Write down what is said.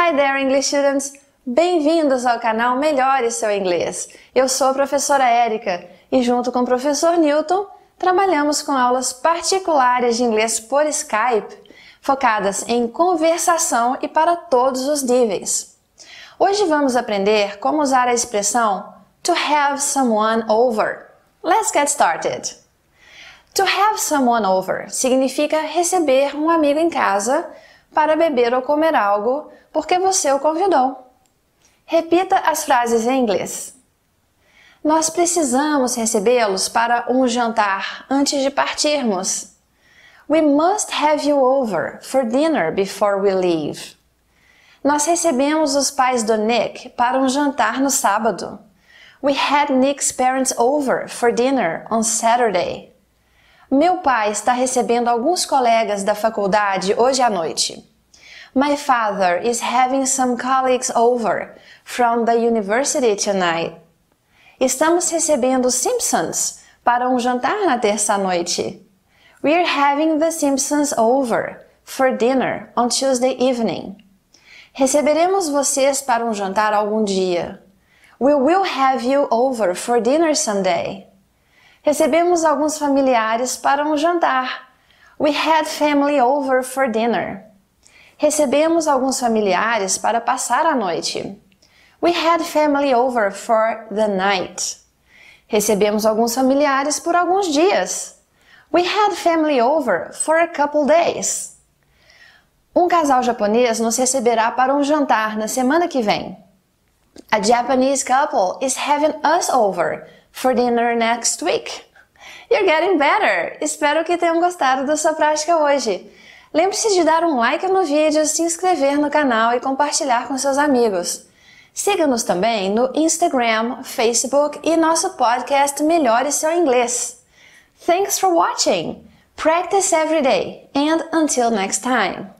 Hi there, English students! Bem-vindos ao canal Melhore Seu Inglês. Eu sou a professora Érica e, junto com o professor Newton, trabalhamos com aulas particulares de inglês por Skype, focadas em conversação e para todos os níveis. Hoje vamos aprender como usar a expressão to have someone over. Let's get started! To have someone over significa receber um amigo em casa para beber ou comer algo porque você o convidou. Repita as frases em inglês. Nós precisamos recebê-los para um jantar antes de partirmos. We must have you over for dinner before we leave. Nós recebemos os pais do Nick para um jantar no sábado. We had Nick's parents over for dinner on Saturday. Meu pai está recebendo alguns colegas da faculdade hoje à noite. My father is having some colleagues over from the university tonight. Estamos recebendo Simpsons para um jantar na terça-noite. We're having the Simpsons over for dinner on Tuesday evening. Receberemos vocês para um jantar algum dia. We will have you over for dinner someday recebemos alguns familiares para um jantar. We had family over for dinner. Recebemos alguns familiares para passar a noite. We had family over for the night. Recebemos alguns familiares por alguns dias. We had family over for a couple days. Um casal japonês nos receberá para um jantar na semana que vem. A Japanese couple is having us over for dinner next week. You're getting better! Espero que tenham gostado da sua prática hoje. Lembre-se de dar um like no vídeo, se inscrever no canal e compartilhar com seus amigos. Siga-nos também no Instagram, Facebook e nosso podcast Melhore Seu Inglês. Thanks for watching! Practice every day and until next time!